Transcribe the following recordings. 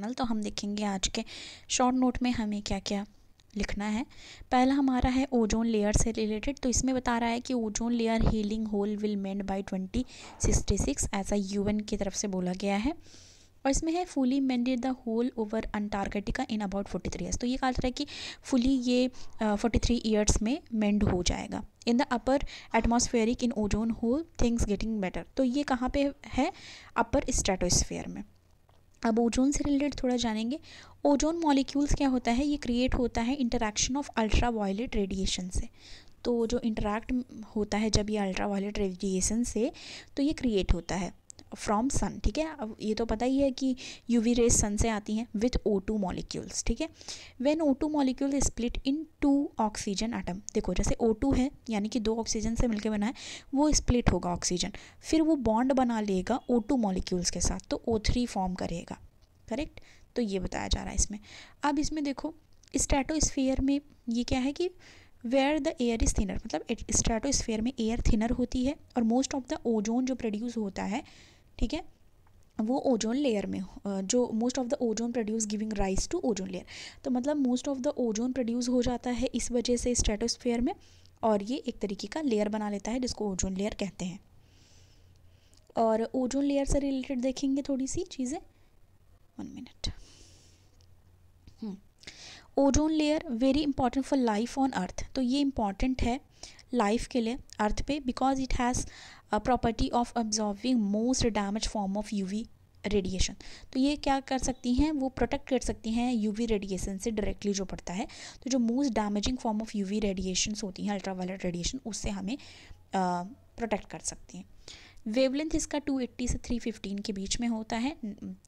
channel तो हम देखेंगे आज के शॉर्ट नोट में हमें क्या क्या लिखना है पहला हमारा है ओजोन लेयर से रिलेटेड तो इसमें बता रहा है कि ozone layer healing hole will mend by 2066 ऐसा यूएन की तरफ से बोला गया है और इसमें है fully mended the hole over Antarctica in about forty three तो ये कहा जा रहा है कि फुली ये फोर्टी थ्री ईयर्स में मेंड हो जाएगा in the upper atmospheric in ozone hole things getting better तो ये कहाँ पे है अपर स्ट्रेटोस्फेयर में अब ओजोन से रिलेटेड थोड़ा जानेंगे ओजोन मॉलिक्यूल्स क्या होता है ये क्रिएट होता है interaction of ultra violet radiation से तो जो इंटरेक्ट होता है जब ये अल्ट्रा वायलेट रेडिएशन से तो ये क्रिएट होता है फ्रॉम सन ठीक है अब ये तो पता ही है कि यू वी सन से आती हैं विथ ओ टू मॉलिक्यूल्स ठीक है when O two molecule split into oxygen atom देखो जैसे ओ टू है यानी कि दो ऑक्सीजन से मिलकर बना है वो स्प्लिट होगा ऑक्सीजन फिर वो बॉन्ड बना लेगा ओ टू मॉलिक्यूल्स के साथ तो ओ थ्री फॉर्म करेगा करेक्ट तो ये बताया जा रहा है इसमें अब इसमें देखो स्टेटोस्फेयर में ये क्या है कि where the air is thinner मतलब स्ट्रेटोस्फेयर में एयर थिनर होती है और मोस्ट ऑफ द ओजोन जो प्रोड्यूस होता है ठीक है वो ओजोन लेयर में जो most of the ozone produce giving rise to ozone layer तो मतलब most of the ozone produce हो जाता है इस वजह से स्ट्रेटोस्फेयर में और ये एक तरीके का लेयर बना लेता है जिसको ओजोन लेयर कहते हैं और ओजोन लेयर से रिलेटेड देखेंगे थोड़ी सी चीज़ें one minute ozone layer very important for life on earth तो ये इम्पॉर्टेंट है लाइफ के लिए अर्थ पे because it has property of absorbing most damage form of UV radiation तो ये क्या कर सकती हैं वो प्रोटेक्ट कर सकती हैं यूवी रेडिएशन से डायरेक्टली जो पड़ता है तो जो most damaging form of UV radiation होती हैं अल्ट्रावायलेट रेडिएशन उससे हमें प्रोटेक्ट कर सकती हैं वेवलेंथ इसका 280 से 315 के बीच में होता है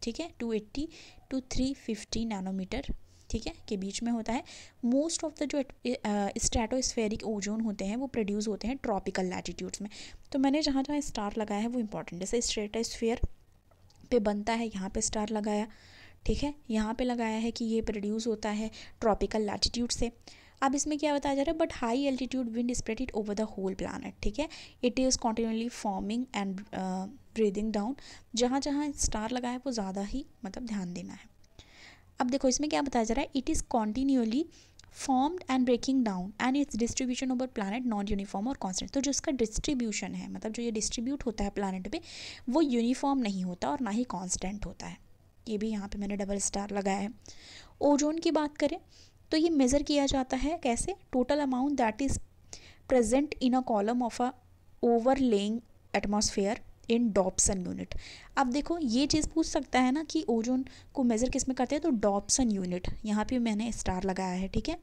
ठीक है 280 टू 315 नैनोमीटर ठीक है के बीच में होता है मोस्ट ऑफ द जो स्ट्रेटोस्फेरिक ओजोन होते हैं वो प्रोड्यूस होते हैं ट्रॉपिकल लैटिट्यूड्स में तो मैंने जहाँ जहाँ स्टार लगाया है वो इंपॉर्टेंट जैसे स्ट्रेटोस्फेयर पे बनता है यहाँ पे स्टार लगाया ठीक है यहाँ पे लगाया है कि ये प्रोड्यूस होता है ट्रॉपिकल लैटिट्यूड से अब इसमें क्या बताया जा रहा है but high altitude wind spread it over the whole planet ठीक है it is continuously forming and breathing down जहाँ जहाँ स्टार लगाया है वो ज़्यादा ही मतलब ध्यान देना है अब देखो इसमें क्या बताया जा रहा है it is continuously formed and breaking down and its distribution over planet non uniform और कॉन्सटेंट तो जो इसका डिस्ट्रीब्यूशन है मतलब जो ये डिस्ट्रीब्यूट होता है प्लानट पर वो यूनिफॉर्म नहीं होता और ना ही कॉन्सटेंट होता है ये भी यहाँ पे मैंने डबल स्टार लगाया है ओजोन की बात करें तो ये मेज़र किया जाता है कैसे total amount that is present in a column of a overlying atmosphere in Dobson unit अब देखो ये चीज़ पूछ सकता है ना कि ओजोन को मेज़र किस में करते हैं तो डॉपसन यूनिट यहाँ पे मैंने स्टार लगाया है ठीक है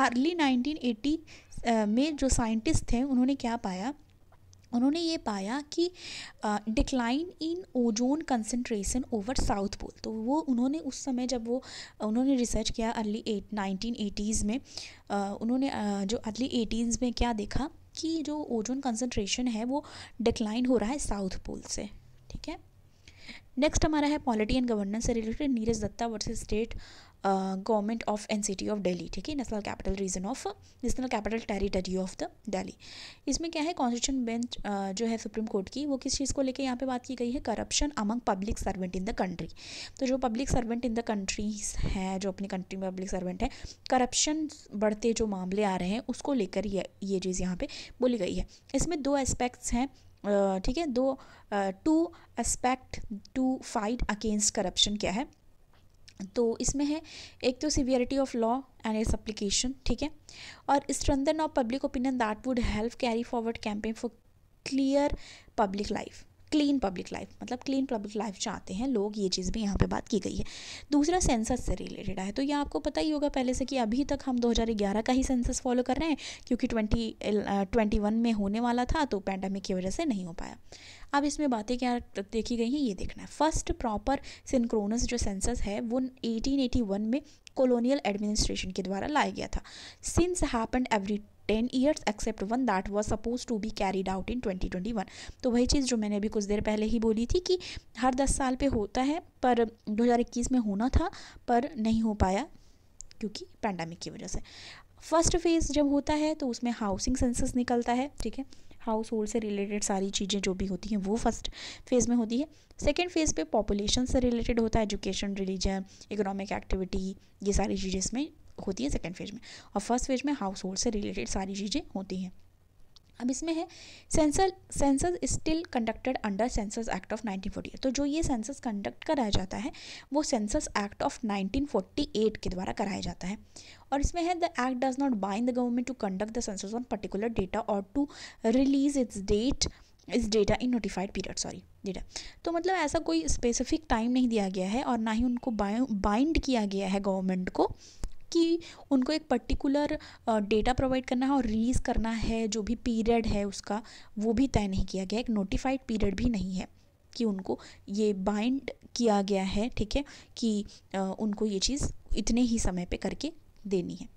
अर्ली 1980 में जो साइंटिस्ट थे उन्होंने क्या पाया उन्होंने ये पाया कि decline in ozone concentration over south pole तो वो उन्होंने उस समय जब वो उन्होंने रिसर्च किया अर्ली एट नाइनटीन एटीज़ में आ, उन्होंने आ, जो अर्ली एटीज़ में क्या देखा की जो ओजोन कंसनट्रेशन है वो डिक्लाइन हो रहा है साउथ पोल से ठीक है नेक्स्ट हमारा है पॉलिटी एंड गवर्नेंस से related Neeraj Dutta versus state government of NCT of Delhi ठीक है national capital region of national capital territory of the Delhi इसमें क्या है कॉन्स्टिट्यूशन बेंच uh, जो है सुप्रीम कोर्ट की वो किस चीज़ को लेकर यहाँ पे बात की गई है corruption among public servant in the country तो जो public servant in the countries हैं जो अपनी कंट्री में पब्लिक सर्वेंट है करप्शन बढ़ते जो मामले आ रहे हैं उसको लेकर ये ये चीज़ यहाँ पर बोली गई है इसमें दो एस्पेक्ट्स हैं uh, ठीक है दो two aspect to fight against corruption क्या है तो इसमें है एक तो severity of law and its application ठीक है और strengthen of public opinion that would help carry forward campaign for clear public life clean public life मतलब क्लीन पब्लिक लाइफ चाहते हैं लोग ये चीज़ भी यहाँ पे बात की गई है दूसरा सेंसस से रिलेटेड है तो ये आपको पता ही होगा पहले से कि अभी तक हम 2011 का ही सेंसस फॉलो कर रहे हैं क्योंकि 20 ट्वेंटी वन में होने वाला था तो पैंडमिक की वजह से नहीं हो पाया अब इसमें बातें क्या देखी गई हैं ये देखना है फर्स्ट प्रॉपर सिंक्रोनस जो सेंसस है वो 1881 में कॉलोनियल एडमिनिस्ट्रेशन के द्वारा लाया गया था since happen every ten years except one that was suppose to be carried out in twenty twenty one तो वही चीज़ जो मैंने अभी कुछ देर पहले ही बोली थी कि हर दस साल पे होता है पर दो हज़ार इक्कीस में होना था पर नहीं हो पाया क्योंकि पैंडमिक की वजह से फर्स्ट फेज़ जब होता है तो उसमें हाउसिंग सेंसस निकलता है ठीक है हाउस होल्ड से रिलेटेड सारी चीज़ें जो भी होती हैं वो फर्स्ट फेज़ में होती है सेकेंड फेज़ पे पॉपुलेशन से रिलेटेड होता है एजुकेशन रिलीजन इकोनॉमिक एक्टिविटी ये सारी चीज़ें इसमें होती है सेकेंड फेज में और फर्स्ट फेज में हाउस होल्ड से रिलेटेड सारी चीज़ें होती हैं अब इसमें है sensor census still conducted under census act of 1948 तो जो ये सेंसस कंडक्ट कराया जाता है वो सेंसस एक्ट ऑफ 1948 के द्वारा कराया जाता है और इसमें है the act does not bind the government to conduct the census on particular data और टू रिलीज इट्स डेट इस data in notified period sorry data तो मतलब ऐसा कोई स्पेसिफिक टाइम नहीं दिया गया है और ना ही उनको बाइंड किया गया है गवर्नमेंट को कि उनको एक पर्टिकुलर डेटा प्रोवाइड करना है और रिलीज़ करना है जो भी पीरियड है उसका वो भी तय नहीं किया गया एक नोटिफाइड पीरियड भी नहीं है कि उनको ये बाइंड किया गया है ठीक है कि उनको ये चीज़ इतने ही समय पे करके देनी है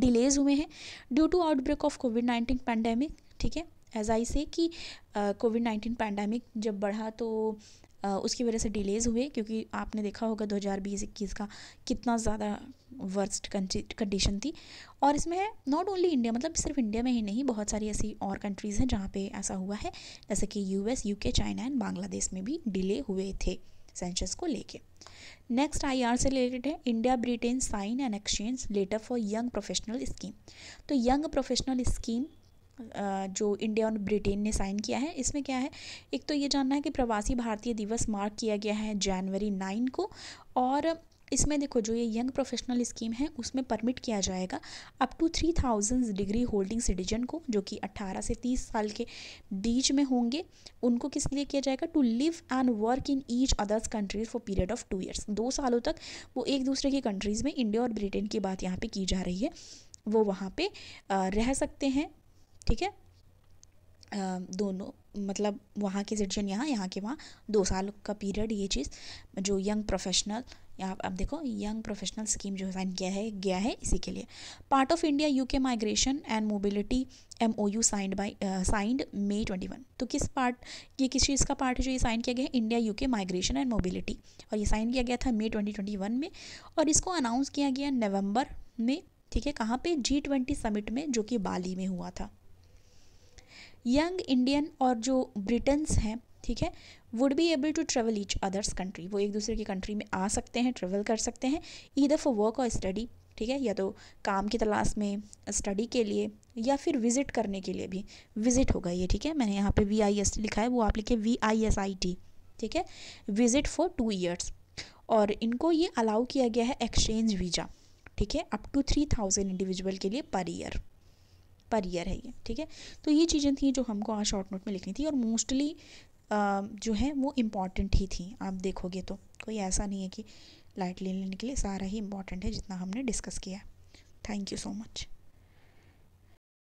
डिलेज हुए हैं due to outbreak of covid nineteen pandemic ठीक है एज़ आई से कि कोविड नाइन्टीन पैंडमिक जब बढ़ा तो उसकी वजह से डिलेज़ हुए क्योंकि आपने देखा होगा दो हज़ार बीस इक्कीस का कितना ज़्यादा वर्स्ट कंडीशन थी और इसमें है नॉट ओनली इंडिया मतलब सिर्फ इंडिया में ही नहीं बहुत सारी ऐसी और कंट्रीज़ हैं जहाँ पे ऐसा हुआ है जैसे कि U S U K China and Bangladesh में भी डिले हुए थे सेंशस को लेके नेक्स्ट आई आर से रिलेटेड है India Britain sign and exchange letter for young professional scheme तो यंग प्रोफेशनल स्कीम जो इंडिया और ब्रिटेन ने साइन किया है इसमें क्या है एक तो ये जानना है कि प्रवासी भारतीय दिवस मार्क किया गया है जनवरी नाइन को और इसमें देखो जो ये यंग प्रोफेशनल स्कीम है उसमें परमिट किया जाएगा up to three thousand degree holding citizen को जो कि अट्ठारह से तीस साल के बीच में होंगे उनको किस लिए किया जाएगा to live and work in each others countries for period of two years दो सालों तक वो एक दूसरे की कंट्रीज़ में इंडिया और ब्रिटेन की बात यहाँ पर की जा रही है वो वहाँ पे रह सकते हैं ठीक है दोनों मतलब वहाँ के सिटीजन यहाँ यहाँ के वहाँ दो साल का पीरियड ये चीज़ जो यंग प्रोफेशनल यहाँ आप देखो यंग प्रोफेशनल स्कीम जो साइन किया है गया है इसी के लिए part of India UK migration and mobility M O U signed by signed May twenty one तो किस पार्ट ये किस चीज़ का पार्ट है जो ये साइन किया गया है India UK migration and mobility और ये साइन किया गया था मे ट्वेंटी ट्वेंटी वन में और इसको अनाउंस किया गया नवंबर में ठीक है कहाँ पे जी ट्वेंटी समिट में जो कि बाली में हुआ था यंग इंडियन और जो ब्रिटन्स हैं ठीक है would be able to travel each others country वो एक दूसरे की कंट्री में आ सकते हैं ट्रेवल कर सकते हैं ईदर फॉर वर्क और स्टडी ठीक है या तो काम की तलाश में स्टडी के लिए या फिर विज़िट करने के लिए भी विज़िट होगा ये ठीक है मैंने यहाँ पे वी आई एस टी लिखा है वो आप लिखे V I S I T ठीक है विज़िट फॉर टू ईयर्स और इनको ये अलाउ किया गया है एक्सचेंज वीज़ा ठीक है up to three thousand individual के लिए पर ईयर पर ईयर है ये ठीक है तो ये चीज़ें थी जो हमको आज शॉर्ट नोट में लिखनी थी और मोस्टली जो है वो इम्पॉर्टेंट ही थी आप देखोगे तो कोई ऐसा नहीं है कि लाइट लेने के लिए सारा ही इम्पॉर्टेंट है जितना हमने डिस्कस किया थैंक यू सो मच